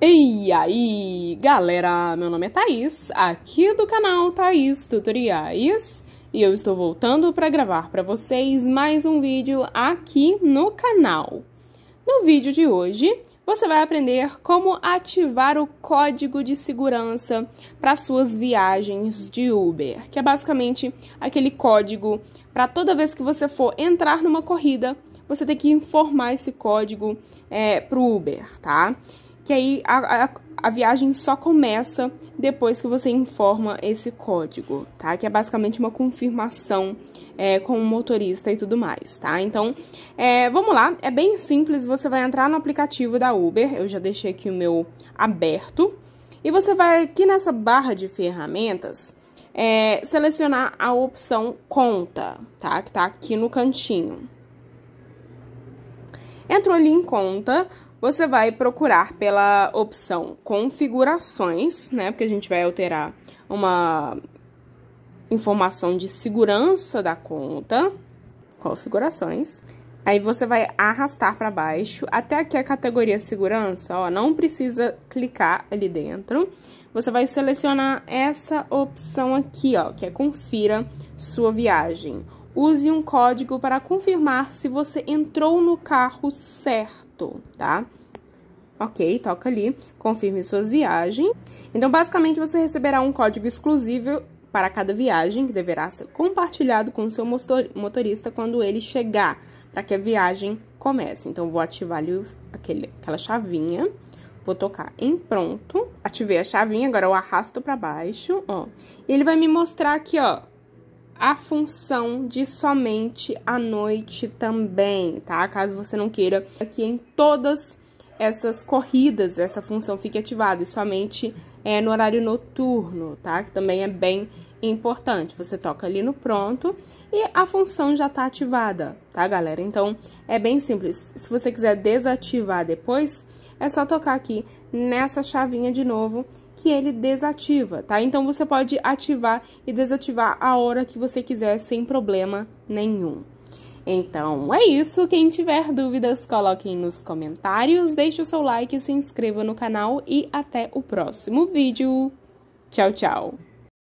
E aí, galera, meu nome é Thaís, aqui do canal Thaís Tutoriais, e eu estou voltando para gravar para vocês mais um vídeo aqui no canal. No vídeo de hoje, você vai aprender como ativar o código de segurança para suas viagens de Uber, que é basicamente aquele código para toda vez que você for entrar numa corrida, você tem que informar esse código é, para o Uber, tá? Tá? que aí a, a, a, viagem só começa depois que você informa esse código, tá? Que é basicamente uma confirmação é, com o motorista e tudo mais, tá? Então, é, vamos lá, é bem simples, você vai entrar no aplicativo da Uber, eu já deixei aqui o meu aberto, e você vai aqui nessa barra de ferramentas, é, selecionar a opção conta, tá? Que tá aqui no cantinho. Entrou ali em conta, você vai procurar pela opção configurações, né? Porque a gente vai alterar uma informação de segurança da conta, configurações. Aí você vai arrastar para baixo até aqui a categoria segurança, ó, não precisa clicar ali dentro. Você vai selecionar essa opção aqui, ó, que é confira sua viagem use um código para confirmar se você entrou no carro certo, tá? Ok, toca ali, confirme suas viagens. Então, basicamente, você receberá um código exclusivo para cada viagem, que deverá ser compartilhado com o seu motorista quando ele chegar, para que a viagem comece. Então, vou ativar ali aquele, aquela chavinha, vou tocar em pronto, ativei a chavinha, agora eu arrasto para baixo, ó. E ele vai me mostrar aqui, ó, a função de somente à noite também, tá? Caso você não queira que em todas essas corridas essa função fique ativada e somente é no horário noturno, tá? Que também é bem importante. Você toca ali no pronto e a função já está ativada, tá, galera? Então, é bem simples. Se você quiser desativar depois, é só tocar aqui nessa chavinha de novo que ele desativa, tá? Então, você pode ativar e desativar a hora que você quiser sem problema nenhum. Então é isso. Quem tiver dúvidas, coloquem nos comentários, deixe o seu like, se inscreva no canal e até o próximo vídeo. Tchau, tchau!